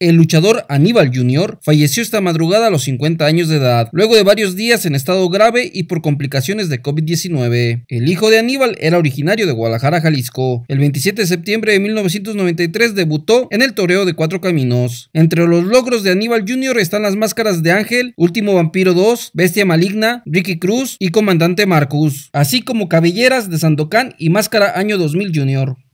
El luchador Aníbal Jr. falleció esta madrugada a los 50 años de edad, luego de varios días en estado grave y por complicaciones de COVID-19. El hijo de Aníbal era originario de Guadalajara, Jalisco. El 27 de septiembre de 1993 debutó en el toreo de Cuatro Caminos. Entre los logros de Aníbal Jr. están las máscaras de Ángel, Último Vampiro 2, Bestia Maligna, Ricky Cruz y Comandante Marcus, así como cabelleras de Sandokan y Máscara Año 2000 Jr.